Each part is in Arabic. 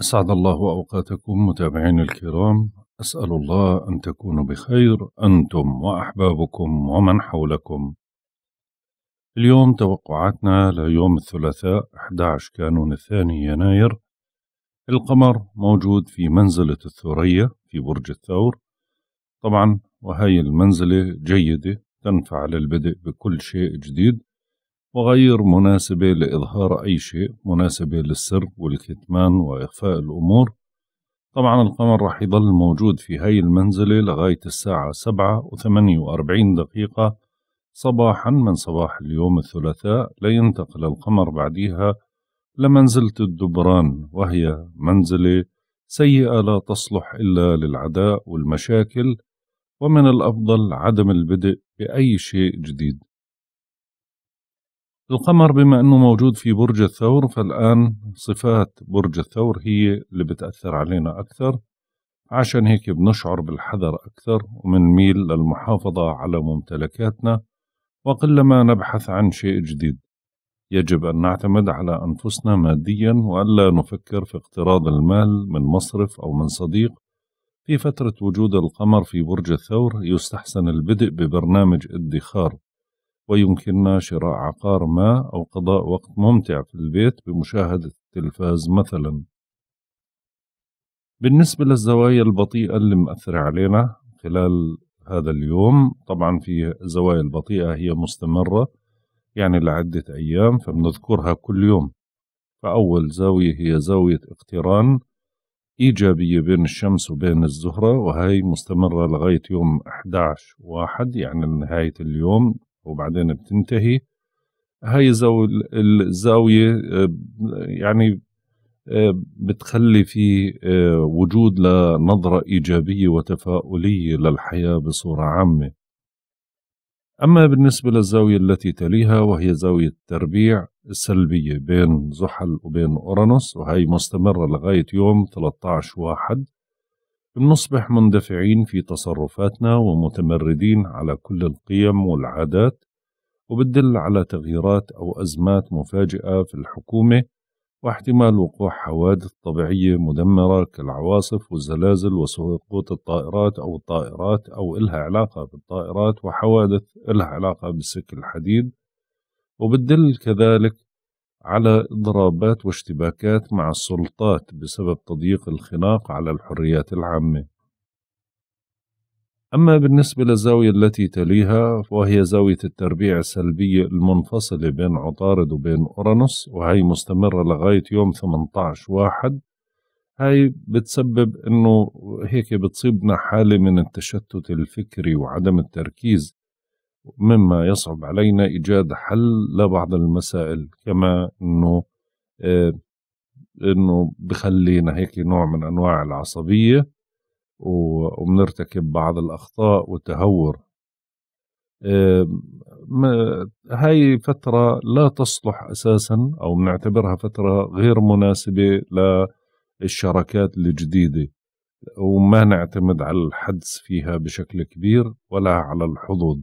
أسعد الله أوقاتكم متابعين الكرام أسأل الله أن تكونوا بخير أنتم وأحبابكم ومن حولكم اليوم توقعاتنا ليوم الثلاثاء 11 كانون الثاني يناير القمر موجود في منزلة الثريا في برج الثور طبعا وهي المنزلة جيدة تنفع للبدء بكل شيء جديد وغير مناسبة لإظهار أي شيء مناسبة للسر والكتمان وإخفاء الأمور طبعا القمر رح يضل موجود في هاي المنزلة لغاية الساعة سبعة وثمانية وأربعين دقيقة صباحا من صباح اليوم الثلاثاء لينتقل القمر بعديها لمنزلة الدبران وهي منزلة سيئة لا تصلح إلا للعداء والمشاكل ومن الأفضل عدم البدء بأي شيء جديد القمر بما أنه موجود في برج الثور فالآن صفات برج الثور هي اللي بتأثر علينا أكثر عشان هيك بنشعر بالحذر أكثر ومنميل للمحافظة على ممتلكاتنا وقلما نبحث عن شيء جديد يجب أن نعتمد على أنفسنا ماديا وألا نفكر في اقتراض المال من مصرف أو من صديق في فترة وجود القمر في برج الثور يستحسن البدء ببرنامج ادخار ويمكننا شراء عقار ما أو قضاء وقت ممتع في البيت بمشاهدة التلفاز مثلا بالنسبة للزوايا البطيئة اللي مأثرة علينا خلال هذا اليوم طبعا في زوايا البطيئة هي مستمرة يعني لعدة أيام فبنذكرها كل يوم فأول زاوية هي زاوية اقتران إيجابية بين الشمس وبين الزهرة وهي مستمرة لغاية يوم 11 واحد يعني نهاية اليوم وبعدين بتنتهي هاي الزاوية آه، يعني آه، بتخلي في آه، وجود لنظرة إيجابية وتفاؤلية للحياة بصورة عامة أما بالنسبة للزاوية التي تليها وهي زاوية التربيع السلبية بين زحل وبين أورانوس وهي مستمرة لغاية يوم 13 واحد بنصبح مندفعين في تصرفاتنا ومتمردين على كل القيم والعادات وبتدل على تغييرات أو أزمات مفاجئة في الحكومة واحتمال وقوع حوادث طبيعية مدمرة كالعواصف والزلازل وسقوط الطائرات أو الطائرات أو إلها علاقة بالطائرات وحوادث إلها علاقة بالسك الحديد وبتدل كذلك على اضرابات واشتباكات مع السلطات بسبب تضييق الخناق على الحريات العامه اما بالنسبه للزاويه التي تليها وهي زاويه التربيع السلبيه المنفصله بين عطارد وبين اورانوس وهي مستمره لغايه يوم 18 واحد هاي بتسبب انه هيك بتصيبنا حاله من التشتت الفكري وعدم التركيز مما يصعب علينا إيجاد حل لبعض المسائل كما أنه آه، أنه بخلينا هيك نوع من أنواع العصبية وبنرتكب بعض الأخطاء والتهور آه، هاي فترة لا تصلح أساسا أو بنعتبرها فترة غير مناسبة للشراكات الجديدة وما نعتمد على الحدس فيها بشكل كبير ولا على الحظوظ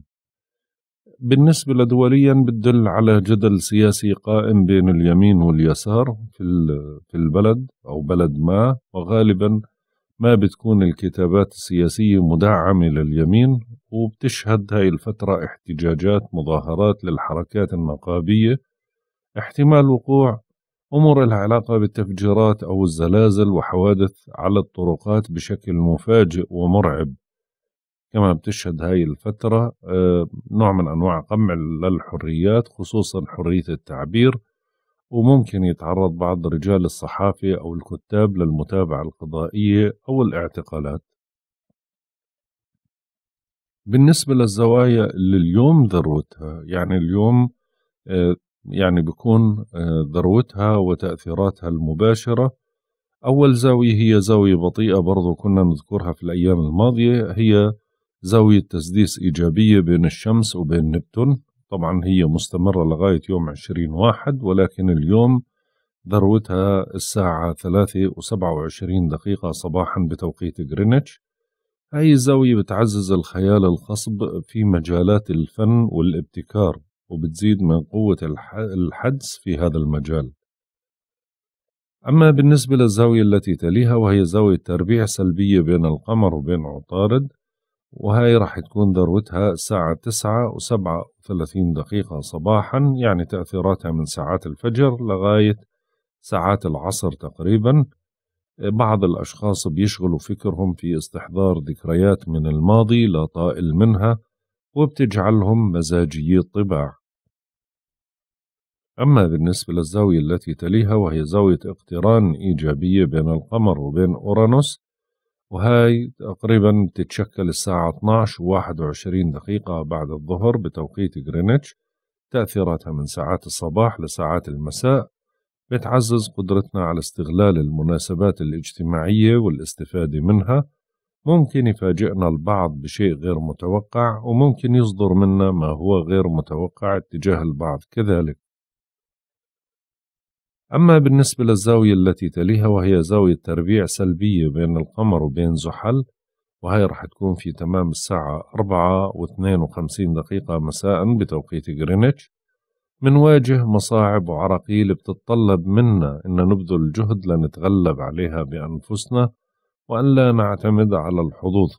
بالنسبة لدوليا بتدل على جدل سياسي قائم بين اليمين واليسار في البلد أو بلد ما وغالبا ما بتكون الكتابات السياسية مدعمة لليمين وبتشهد هاي الفترة احتجاجات مظاهرات للحركات النقابية احتمال وقوع أمور العلاقة بالتفجيرات أو الزلازل وحوادث على الطرقات بشكل مفاجئ ومرعب كما بتشهد هاي الفترة آه، نوع من أنواع قمع للحريات خصوصا حرية التعبير وممكن يتعرض بعض رجال الصحافة أو الكتاب للمتابعة القضائية أو الاعتقالات بالنسبة للزوايا اللي اليوم ذروتها يعني اليوم آه، يعني بيكون آه، ذروتها وتأثيراتها المباشرة أول زاوية هي زاوية بطيئة برضو كنا نذكرها في الأيام الماضية هي زاوية تسديس إيجابية بين الشمس وبين نبتون طبعا هي مستمرة لغاية يوم عشرين واحد ولكن اليوم ذروتها الساعة ثلاثة وسبعة وعشرين دقيقة صباحا بتوقيت غرينتش هاي الزاوية بتعزز الخيال الخصب في مجالات الفن والابتكار وبتزيد من قوة الحدس في هذا المجال أما بالنسبة للزاوية التي تليها وهي زاوية تربيع سلبية بين القمر وبين عطارد وهي راح تكون ذروتها الساعة تسعة وسبعة وثلاثين دقيقة صباحا يعني تأثيراتها من ساعات الفجر لغاية ساعات العصر تقريبا بعض الأشخاص بيشغلوا فكرهم في استحضار ذكريات من الماضي لا طائل منها وبتجعلهم مزاجيي الطباع أما بالنسبة للزاوية التي تليها وهي زاوية اقتران إيجابية بين القمر وبين أورانوس وهاي تقريبا بتتشكل الساعة 12 و21 دقيقة بعد الظهر بتوقيت غرينتش تأثيراتها من ساعات الصباح لساعات المساء بتعزز قدرتنا على استغلال المناسبات الاجتماعية والاستفادة منها ممكن يفاجئنا البعض بشيء غير متوقع وممكن يصدر منا ما هو غير متوقع اتجاه البعض كذلك أما بالنسبة للزاوية التي تليها وهي زاوية تربيع سلبية بين القمر وبين زحل وهي رح تكون في تمام الساعة 4 و52 دقيقة مساء بتوقيت غرينتش منواجه مصاعب وعراقيل بتتطلب منا أن نبذل جهد لنتغلب عليها بأنفسنا وأن لا نعتمد على الحظوظ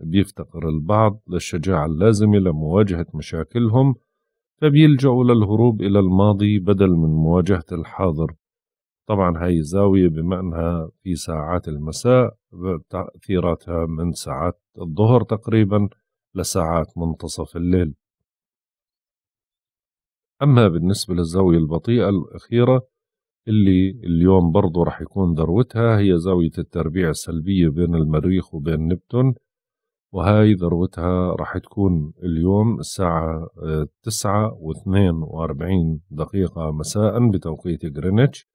بيفتقر البعض للشجاعة اللازمة لمواجهة مشاكلهم فبيلجأوا للهروب إلى الماضي بدل من مواجهة الحاضر طبعا هاي الزاوية بما أنها في ساعات المساء تأثيراتها من ساعات الظهر تقريبا لساعات منتصف الليل أما بالنسبة للزاوية البطيئة الأخيرة اللي اليوم برضو رح يكون ذروتها هي زاوية التربيع السلبية بين المريخ وبين نبتون وهاي ذروتها راح تكون اليوم الساعة آه، تسعة واثنين واربعين دقيقة مساء بتوقيت غرينتش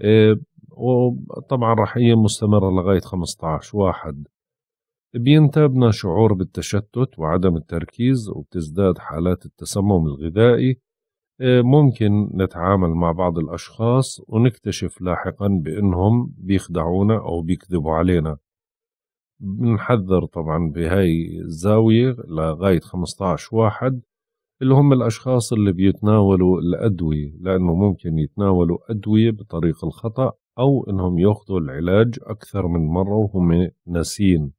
آه، وطبعا راح هي مستمرة لغاية عشر واحد بينتابنا شعور بالتشتت وعدم التركيز وبتزداد حالات التسمم الغذائي آه، ممكن نتعامل مع بعض الأشخاص ونكتشف لاحقا بأنهم بيخدعونا أو بيكذبوا علينا بنحذر طبعا بهاي الزاوية لغاية 15 واحد اللي هم الأشخاص اللي بيتناولوا الأدوية لأنه ممكن يتناولوا أدوية بطريق الخطأ أو إنهم يأخذوا العلاج أكثر من مرة وهم ناسين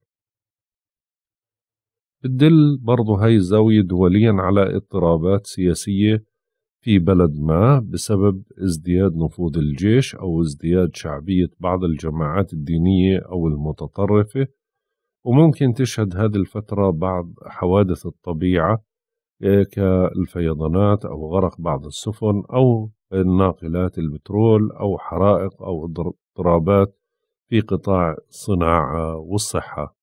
بتدل برضو هاي الزاوية دوليا على اضطرابات سياسية في بلد ما بسبب ازدياد نفوذ الجيش أو ازدياد شعبية بعض الجماعات الدينية أو المتطرفة وممكن تشهد هذه الفترة بعض حوادث الطبيعة آه، كالفيضانات أو غرق بعض السفن أو الناقلات البترول أو حرائق أو اضطرابات في قطاع الصناعة والصحة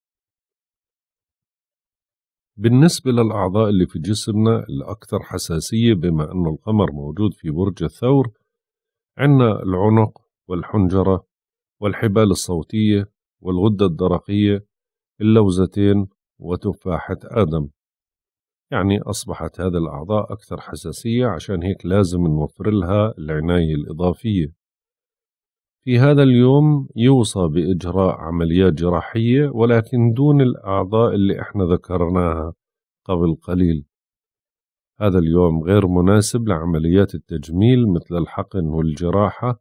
بالنسبة للأعضاء اللي في جسمنا الأكثر حساسية بما أنه القمر موجود في برج الثور عندنا العنق والحنجرة والحبال الصوتية والغدة الدرقية اللوزتين وتفاحة آدم يعني أصبحت هذه الأعضاء أكثر حساسية عشان هيك لازم نوفر لها العناية الإضافية في هذا اليوم يوصى بإجراء عمليات جراحية ولكن دون الأعضاء اللي إحنا ذكرناها قبل قليل هذا اليوم غير مناسب لعمليات التجميل مثل الحقن والجراحة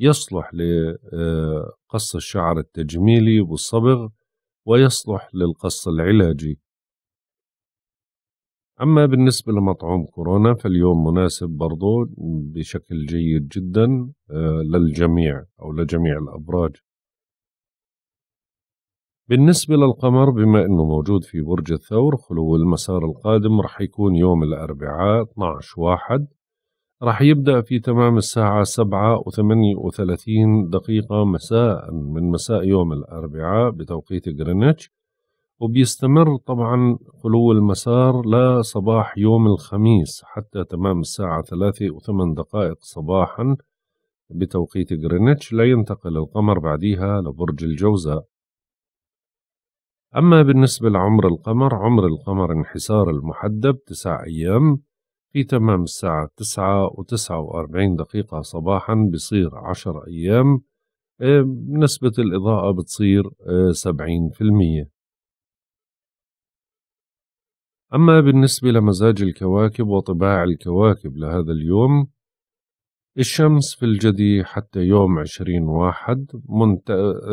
يصلح لقص آه، الشعر التجميلي والصبغ ويصلح للقص العلاجي أما بالنسبة لمطعوم كورونا فاليوم مناسب برضو بشكل جيد جدا آه، للجميع أو لجميع الأبراج بالنسبة للقمر بما أنه موجود في برج الثور خلو المسار القادم رح يكون يوم الأربعاء 12 واحد راح يبدأ في تمام الساعة سبعة و وثلاثين دقيقة مساء من مساء يوم الأربعاء بتوقيت غرينتش وبيستمر طبعا خلو المسار لصباح يوم الخميس حتى تمام الساعة ثلاثة وثمان دقائق صباحا بتوقيت غرينتش لا ينتقل القمر بعديها لبرج الجوزاء أما بالنسبة لعمر القمر عمر القمر انحسار المحدب تسع أيام في تمام الساعة تسعة وتسعة وأربعين دقيقة صباحا بصير عشر أيام آه، نسبة الإضاءة بتصير آه، سبعين في المية أما بالنسبة لمزاج الكواكب وطباع الكواكب لهذا اليوم الشمس في الجدي حتى يوم عشرين واحد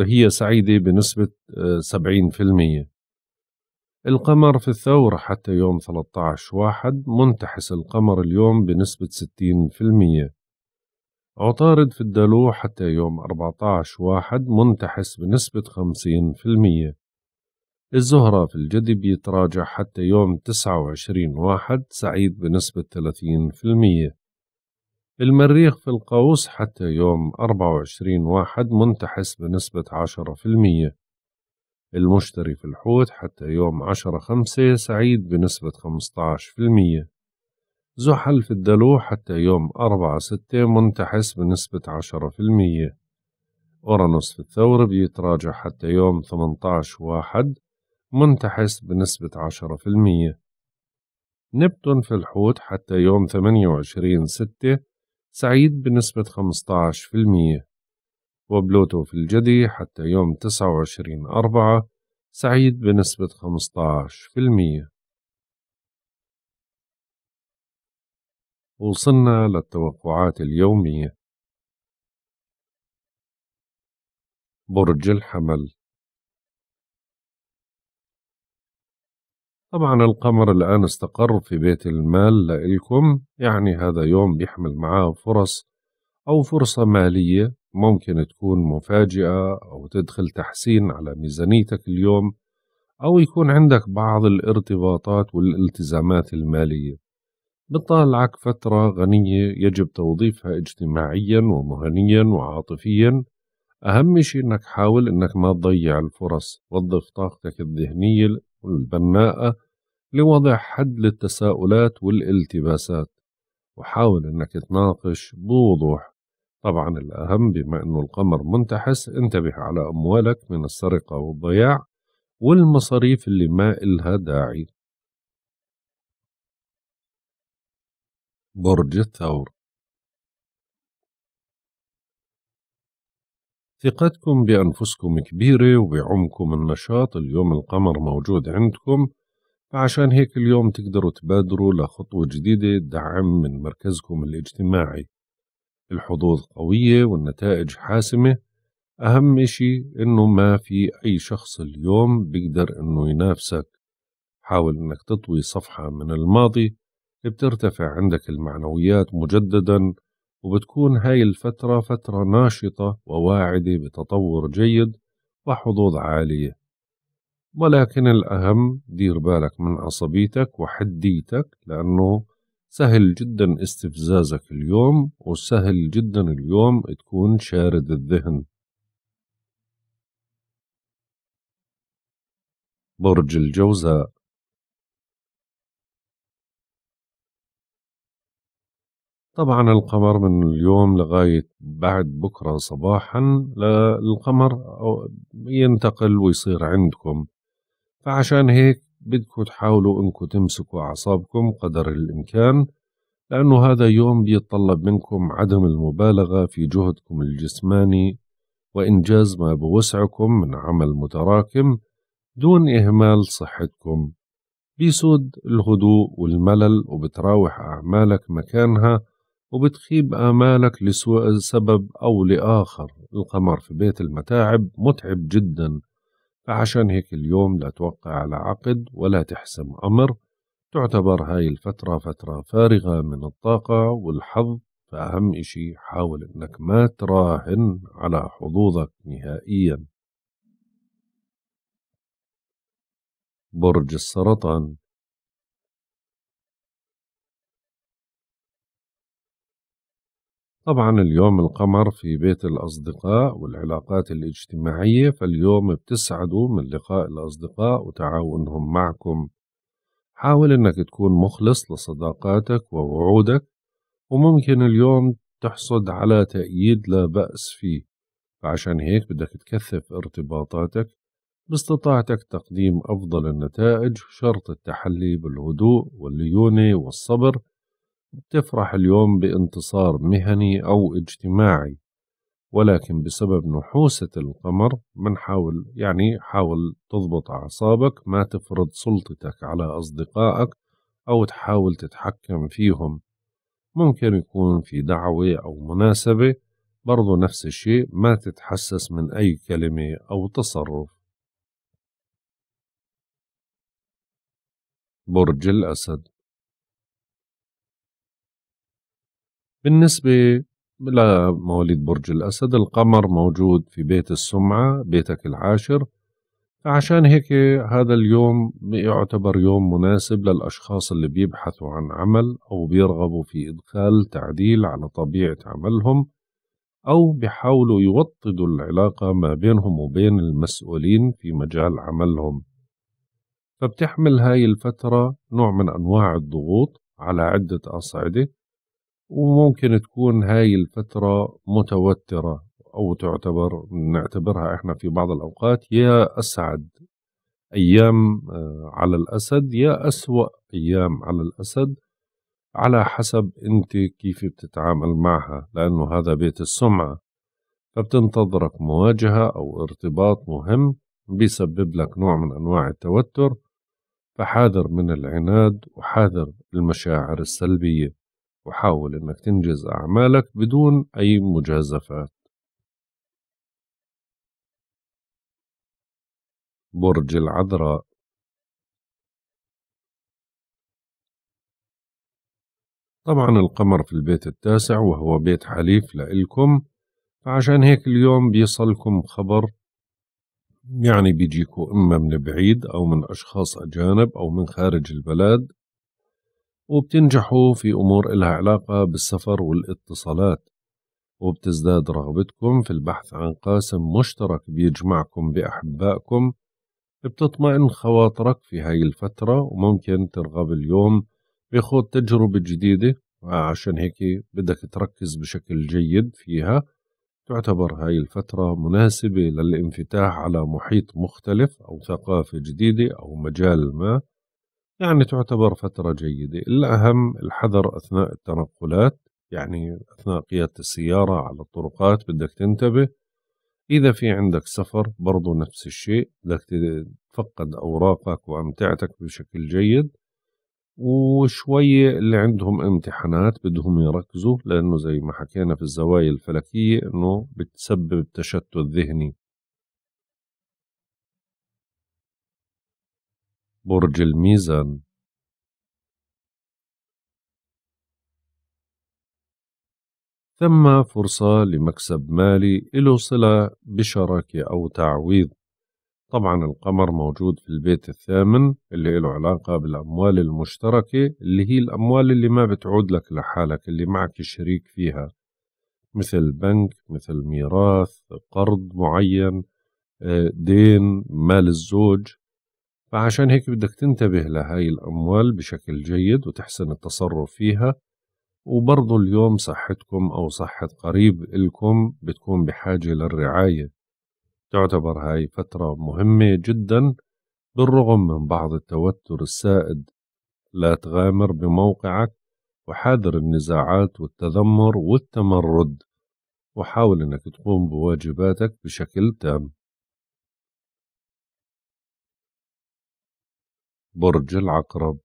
هي سعيدة بنسبة آه، سبعين في المية القمر في الثورة حتى يوم 13 واحد منتحس القمر اليوم بنسبة 60% عطارد في الدلو حتى يوم 14 واحد منتحس بنسبة 50% الزهرة في الجدي بيتراجع حتى يوم 29 واحد سعيد بنسبة 30% المريخ في القوس حتى يوم 24 واحد منتحس بنسبة 10% المشتري في الحوت حتى يوم عشرة خمسة سعيد بنسبة 15% زحل في الدلو حتى يوم أربعة ستة منتحس بنسبة 10% أورانوس في الثور بيتراجع حتى يوم 18 واحد منتحس بنسبة 10% نبتون في الحوت حتى يوم 28 ستة سعيد بنسبة 15% وبلوتو في الجدي حتى يوم 29 أربعة سعيد بنسبة 15% وصلنا للتوقعات اليومية برج الحمل طبعا القمر الآن استقر في بيت المال لإلكم يعني هذا يوم بيحمل معاه فرص أو فرصة مالية ممكن تكون مفاجئة أو تدخل تحسين على ميزانيتك اليوم أو يكون عندك بعض الارتباطات والالتزامات المالية بتطالعك فترة غنية يجب توظيفها اجتماعيا ومهنيا وعاطفيا أهم شيء إنك حاول إنك ما تضيع الفرص وظف طاقتك الذهنية والبناءة لوضع حد للتساؤلات والالتباسات وحاول إنك تناقش بوضوح طبعا الأهم بما أنه القمر منتحس انتبه على أموالك من السرقة والضياع والمصاريف اللي ما إلها داعي برج الثور ثقتكم بأنفسكم كبيرة وبعمكم النشاط اليوم القمر موجود عندكم فعشان هيك اليوم تقدروا تبادروا لخطوة جديدة دعم من مركزكم الاجتماعي الحظوظ قوية والنتائج حاسمة أهم شيء إنه ما في أي شخص اليوم بيقدر إنه ينافسك حاول إنك تطوي صفحة من الماضي بترتفع عندك المعنويات مجددا وبتكون هاي الفترة فترة ناشطة وواعدة بتطور جيد وحظوظ عالية ولكن الأهم دير بالك من عصبيتك وحديتك لأنه سهل جدا استفزازك اليوم وسهل جدا اليوم تكون شارد الذهن برج الجوزاء طبعا القمر من اليوم لغاية بعد بكرة صباحا القمر ينتقل ويصير عندكم فعشان هيك بدكم تحاولوا انكم تمسكوا اعصابكم قدر الامكان لانه هذا يوم بيتطلب منكم عدم المبالغه في جهدكم الجسماني وانجاز ما بوسعكم من عمل متراكم دون اهمال صحتكم بيسود الهدوء والملل وبتراوح اعمالك مكانها وبتخيب آمالك لسوء سبب أو لآخر القمر في بيت المتاعب متعب جدا فعشان هيك اليوم لا توقع على عقد ولا تحسم أمر تعتبر هاي الفترة فترة فارغة من الطاقة والحظ فأهم إشي حاول إنك ما تراهن على حظوظك نهائيا برج السرطان طبعا اليوم القمر في بيت الأصدقاء والعلاقات الاجتماعية فاليوم بتسعدوا من لقاء الأصدقاء وتعاونهم معكم حاول أنك تكون مخلص لصداقاتك ووعودك وممكن اليوم تحصد على تأييد لا بأس فيه فعشان هيك بدك تكثف ارتباطاتك باستطاعتك تقديم أفضل النتائج شرط التحلي بالهدوء والليونة والصبر بتفرح اليوم بانتصار مهني أو اجتماعي ولكن بسبب نحوسة القمر بنحاول يعني حاول تضبط أعصابك ما تفرض سلطتك على أصدقائك أو تحاول تتحكم فيهم ممكن يكون في دعوة أو مناسبة برضو نفس الشيء ما تتحسس من أي كلمة أو تصرف برج الأسد بالنسبة لمواليد برج الأسد القمر موجود في بيت السمعة بيتك العاشر عشان هيك هذا اليوم يعتبر يوم مناسب للأشخاص اللي بيبحثوا عن عمل أو بيرغبوا في إدخال تعديل على طبيعة عملهم أو بيحاولوا يوطدوا العلاقة ما بينهم وبين المسؤولين في مجال عملهم فبتحمل هاي الفترة نوع من أنواع الضغوط على عدة أصعدة وممكن تكون هاي الفترة متوترة أو تعتبر نعتبرها إحنا في بعض الأوقات يا أسعد أيام آه، على الأسد يا أسوأ أيام على الأسد على حسب أنت كيف بتتعامل معها لأنه هذا بيت السمعة فبتنتظرك مواجهة أو ارتباط مهم بيسبب لك نوع من أنواع التوتر فحاذر من العناد وحاذر المشاعر السلبية وحاول أنك تنجز أعمالك بدون أي مجازفات برج العذراء طبعا القمر في البيت التاسع وهو بيت حليف لإلكم فعشان هيك اليوم بيصلكم خبر يعني بيجيكوا إما من بعيد أو من أشخاص أجانب أو من خارج البلد وبتنجحوا في أمور إلها علاقة بالسفر والاتصالات وبتزداد رغبتكم في البحث عن قاسم مشترك بيجمعكم بأحبائكم بتطمئن خواطرك في هاي الفترة وممكن ترغب اليوم بخوض تجربة جديدة عشان هيك بدك تركز بشكل جيد فيها تعتبر هاي الفترة مناسبة للانفتاح على محيط مختلف أو ثقافة جديدة أو مجال ما يعني تعتبر فترة جيدة الأهم الحذر أثناء التنقلات يعني أثناء قيادة السيارة على الطرقات بدك تنتبه إذا في عندك سفر برضو نفس الشيء بدك تفقد أوراقك وأمتعتك بشكل جيد وشوية اللي عندهم امتحانات بدهم يركزوا لأنه زي ما حكينا في الزوايا الفلكية أنه بتسبب تشتت ذهني برج الميزان ثم فرصة لمكسب مالي له صلة بشراكة أو تعويض طبعا القمر موجود في البيت الثامن اللي له علاقة بالأموال المشتركة اللي هي الأموال اللي ما بتعود لك لحالك اللي معك شريك فيها مثل بنك مثل ميراث قرض معين آه، دين مال الزوج فعشان هيك بدك تنتبه لهاي الأموال بشكل جيد وتحسن التصرف فيها وبرضو اليوم صحتكم أو صحة قريب إلكم بتكون بحاجة للرعاية تعتبر هاي فترة مهمة جدا بالرغم من بعض التوتر السائد لا تغامر بموقعك وحاذر النزاعات والتذمر والتمرد وحاول أنك تقوم بواجباتك بشكل تام برج العقرب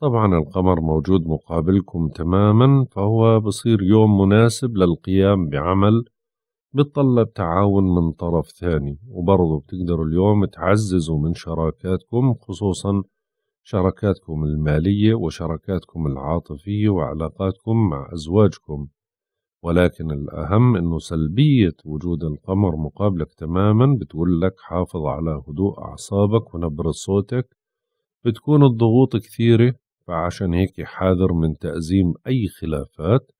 طبعا القمر موجود مقابلكم تماما فهو بصير يوم مناسب للقيام بعمل بتطلب تعاون من طرف ثاني وبرضه بتقدروا اليوم تعززوا من شراكاتكم خصوصا شراكاتكم المالية وشراكاتكم العاطفية وعلاقاتكم مع أزواجكم ولكن الأهم أنه سلبية وجود القمر مقابلك تماما بتقول لك حافظ على هدوء أعصابك ونبرة صوتك بتكون الضغوط كثيرة فعشان هيك حاذر من تأزيم أي خلافات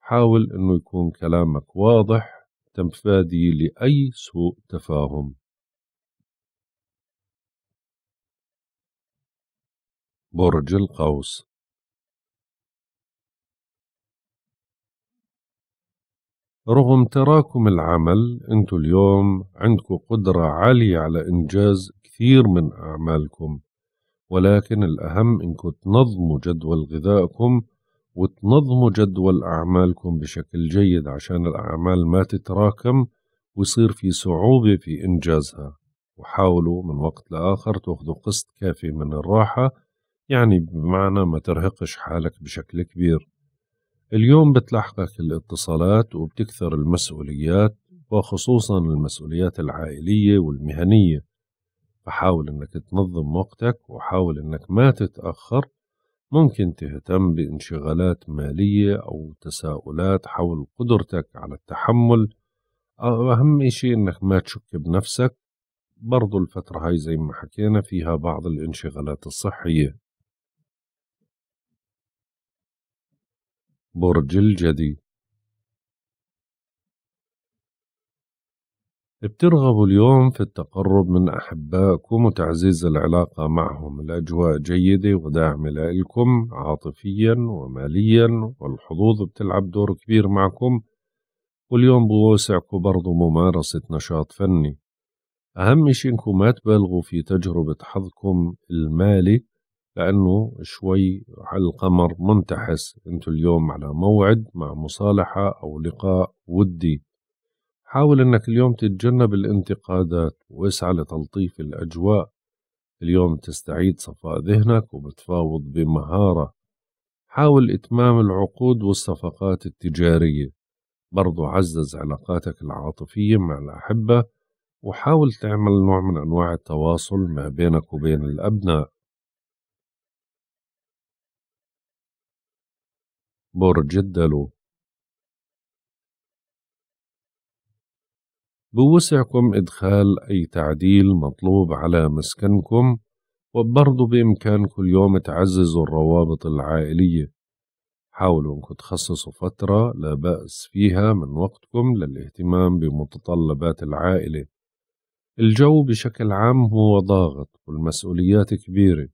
حاول أنه يكون كلامك واضح تنفادي لأي سوء تفاهم برج القوس رغم تراكم العمل انتو اليوم عندكم قدرة عالية على إنجاز كثير من أعمالكم ولكن الأهم إنكم تنظموا جدول غذائكم وتنظموا جدول أعمالكم بشكل جيد عشان الأعمال ما تتراكم ويصير في صعوبة في إنجازها وحاولوا من وقت لآخر تاخذوا قسط كافي من الراحة يعني بمعنى ما ترهقش حالك بشكل كبير اليوم بتلاحقك الاتصالات وبتكثر المسؤوليات وخصوصا المسؤوليات العائلية والمهنية فحاول انك تنظم وقتك وحاول انك ما تتأخر ممكن تهتم بانشغالات مالية أو تساؤلات حول قدرتك على التحمل أهم إشي إنك ما تشك بنفسك برضو الفترة هاي زي ما حكينا فيها بعض الانشغالات الصحية برج الجدي بترغبوا اليوم في التقرب من أحبائكم وتعزيز العلاقة معهم الأجواء جيدة وداعمة لإلكم عاطفيا وماليا والحظوظ بتلعب دور كبير معكم واليوم بوسعكم برضو ممارسة نشاط فني أهم شي إنكم ما تبالغوا في تجربة حظكم المالي لأنه شوي على القمر منتحس انتو اليوم على موعد مع مصالحة أو لقاء ودي حاول أنك اليوم تتجنب الانتقادات واسعى لتلطيف الأجواء اليوم تستعيد صفاء ذهنك وبتفاوض بمهارة حاول إتمام العقود والصفقات التجارية برضو عزز علاقاتك العاطفية مع الأحبة وحاول تعمل نوع من أنواع التواصل ما بينك وبين الأبناء برج الدلو بوسعكم إدخال أي تعديل مطلوب على مسكنكم وبرضه بإمكانكم اليوم تعززوا الروابط العائلية حاولوا أنكم تخصصوا فترة لا بأس فيها من وقتكم للاهتمام بمتطلبات العائلة الجو بشكل عام هو ضاغط والمسؤوليات كبيرة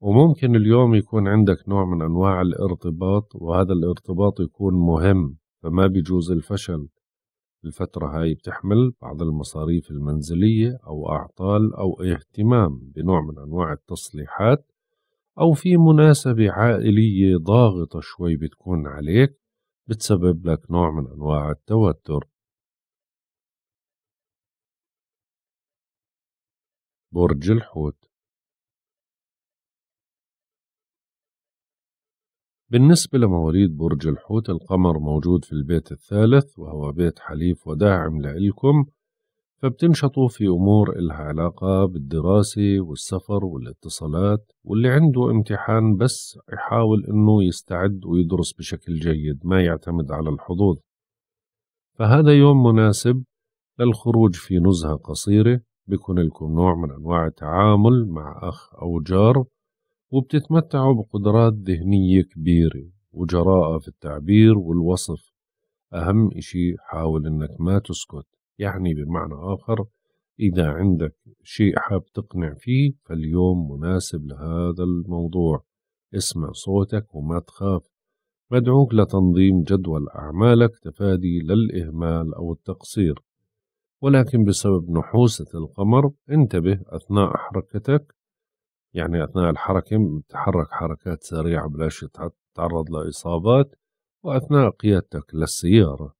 وممكن اليوم يكون عندك نوع من أنواع الارتباط وهذا الارتباط يكون مهم فما بيجوز الفشل الفترة هاي بتحمل بعض المصاريف المنزلية أو أعطال أو اهتمام بنوع من أنواع التصليحات أو في مناسبة عائلية ضاغطة شوي بتكون عليك بتسبب لك نوع من أنواع التوتر برج الحوت بالنسبة لمواليد برج الحوت القمر موجود في البيت الثالث وهو بيت حليف وداعم لإلكم فبتنشطوا في أمور إلها علاقة بالدراسة والسفر والاتصالات واللي عنده امتحان بس يحاول إنه يستعد ويدرس بشكل جيد ما يعتمد على الحظوظ فهذا يوم مناسب للخروج في نزهة قصيرة بيكون لكم نوع من أنواع التعامل مع أخ أو جار وبتتمتعوا بقدرات ذهنية كبيرة وجراءة في التعبير والوصف أهم إشي حاول إنك ما تسكت يعني بمعنى آخر إذا عندك شيء حاب تقنع فيه فاليوم مناسب لهذا الموضوع اسمع صوتك وما تخاف مدعوك لتنظيم جدول أعمالك تفادي للإهمال أو التقصير ولكن بسبب نحوسة القمر انتبه أثناء حركتك يعني أثناء الحركة تحرك حركات سريعة بلاش تتعرض لإصابات وأثناء قيادتك للسيارة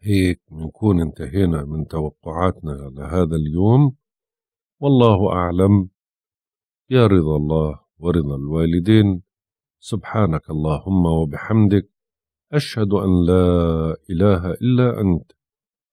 هيك بنكون انتهينا من توقعاتنا لهذا اليوم والله أعلم يا رضا الله ورضا الوالدين سبحانك اللهم وبحمدك أشهد أن لا إله إلا أنت